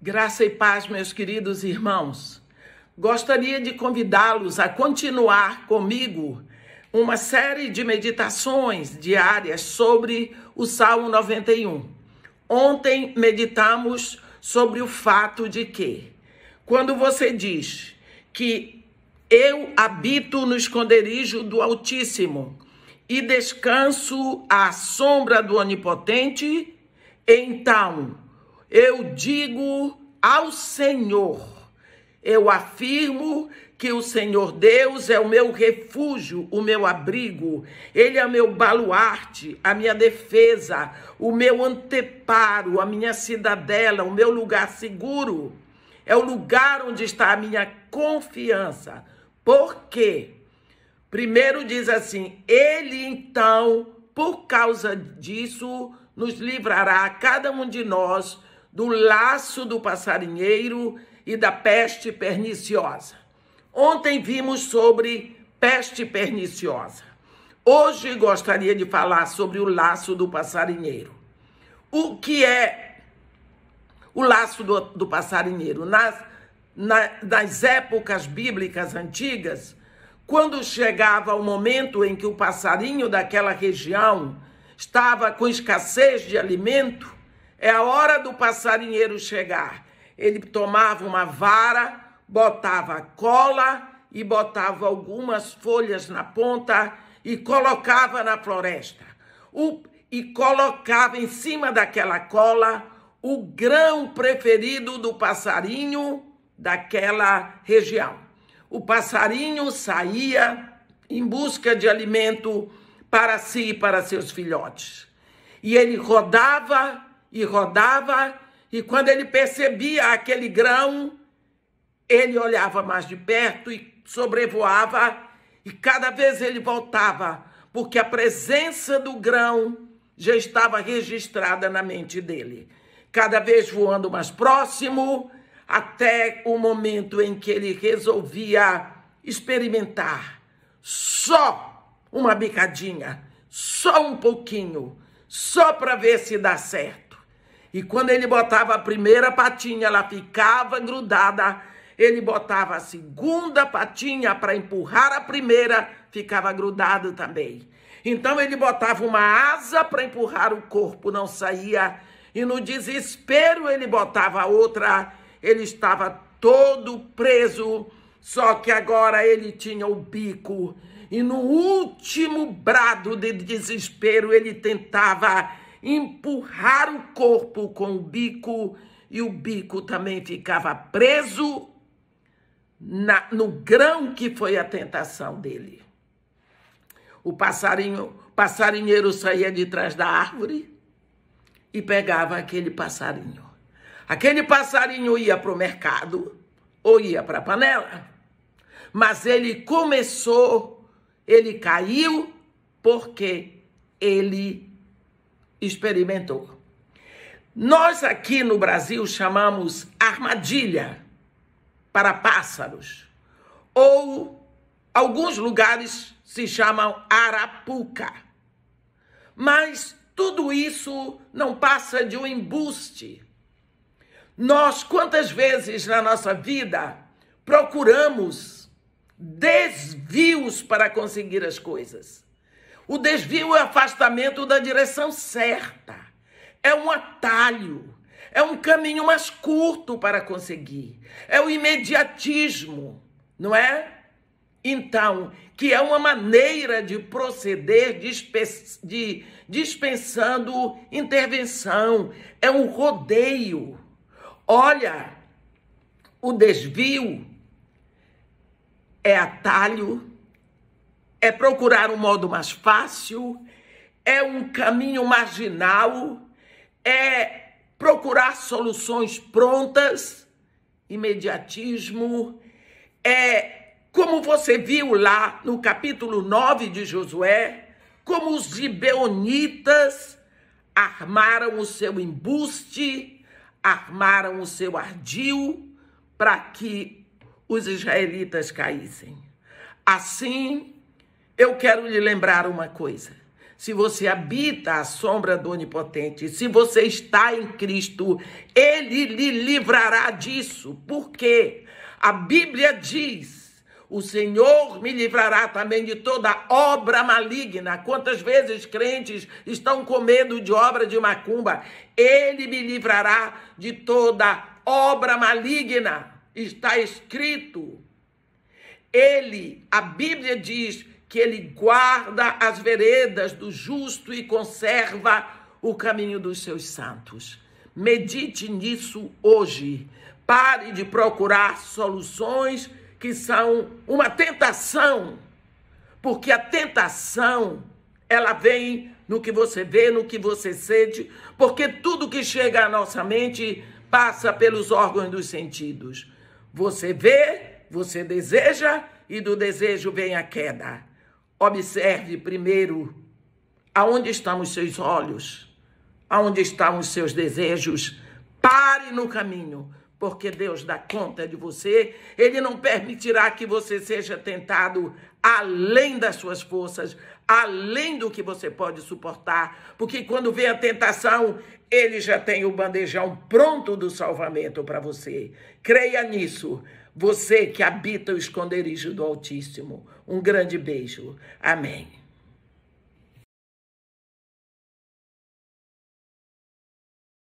Graça e paz, meus queridos irmãos. Gostaria de convidá-los a continuar comigo uma série de meditações diárias sobre o Salmo 91. Ontem meditamos sobre o fato de que, quando você diz que eu habito no esconderijo do Altíssimo e descanso à sombra do Onipotente, então eu digo ao Senhor, eu afirmo que o Senhor Deus é o meu refúgio, o meu abrigo, Ele é o meu baluarte, a minha defesa, o meu anteparo, a minha cidadela, o meu lugar seguro. É o lugar onde está a minha confiança. Por quê? Primeiro diz assim: Ele então, por causa disso, nos livrará, cada um de nós, do laço do passarinheiro e da peste perniciosa. Ontem vimos sobre peste perniciosa. Hoje gostaria de falar sobre o laço do passarinheiro. O que é o laço do, do passarinheiro? Nas, na, nas épocas bíblicas antigas, quando chegava o momento em que o passarinho daquela região estava com escassez de alimento, é a hora do passarinheiro chegar. Ele tomava uma vara, botava cola e botava algumas folhas na ponta e colocava na floresta. O, e colocava em cima daquela cola o grão preferido do passarinho daquela região. O passarinho saía em busca de alimento para si e para seus filhotes. E ele rodava e rodava, e quando ele percebia aquele grão, ele olhava mais de perto e sobrevoava, e cada vez ele voltava, porque a presença do grão já estava registrada na mente dele. Cada vez voando mais próximo, até o momento em que ele resolvia experimentar só uma bicadinha, só um pouquinho, só para ver se dá certo. E quando ele botava a primeira patinha, ela ficava grudada. Ele botava a segunda patinha para empurrar a primeira, ficava grudado também. Então ele botava uma asa para empurrar o corpo, não saía. E no desespero ele botava outra, ele estava todo preso, só que agora ele tinha o bico. E no último brado de desespero ele tentava empurrar o corpo com o bico e o bico também ficava preso na, no grão que foi a tentação dele. O passarinho, passarinheiro saía de trás da árvore e pegava aquele passarinho. Aquele passarinho ia para o mercado ou ia para a panela, mas ele começou, ele caiu porque ele experimentou. Nós aqui no Brasil chamamos armadilha para pássaros, ou alguns lugares se chamam arapuca. Mas tudo isso não passa de um embuste. Nós, quantas vezes na nossa vida, procuramos desvios para conseguir as coisas. O desvio é o afastamento da direção certa. É um atalho. É um caminho mais curto para conseguir. É o imediatismo, não é? Então, que é uma maneira de proceder de, dispensando intervenção, é um rodeio. Olha, o desvio é atalho, é procurar um modo mais fácil, é um caminho marginal, é procurar soluções prontas, imediatismo, é como você viu lá no capítulo 9 de Josué, como os gibeonitas armaram o seu embuste, armaram o seu ardil para que os israelitas caíssem. Assim, eu quero lhe lembrar uma coisa. Se você habita à sombra do Onipotente, se você está em Cristo, ele lhe livrará disso. Por quê? A Bíblia diz o Senhor me livrará também de toda obra maligna. Quantas vezes crentes estão com medo de obra de macumba? Ele me livrará de toda obra maligna. Está escrito. Ele, a Bíblia diz, que ele guarda as veredas do justo e conserva o caminho dos seus santos. Medite nisso hoje. Pare de procurar soluções que são uma tentação, porque a tentação ela vem no que você vê, no que você sente, porque tudo que chega à nossa mente passa pelos órgãos dos sentidos. Você vê, você deseja e do desejo vem a queda. Observe primeiro aonde estão os seus olhos, aonde estão os seus desejos. Pare no caminho, porque Deus dá conta de você, Ele não permitirá que você seja tentado além das suas forças, além do que você pode suportar, porque quando vem a tentação, Ele já tem o bandejão pronto do salvamento para você. Creia nisso, você que habita o esconderijo do Altíssimo. Um grande beijo. Amém.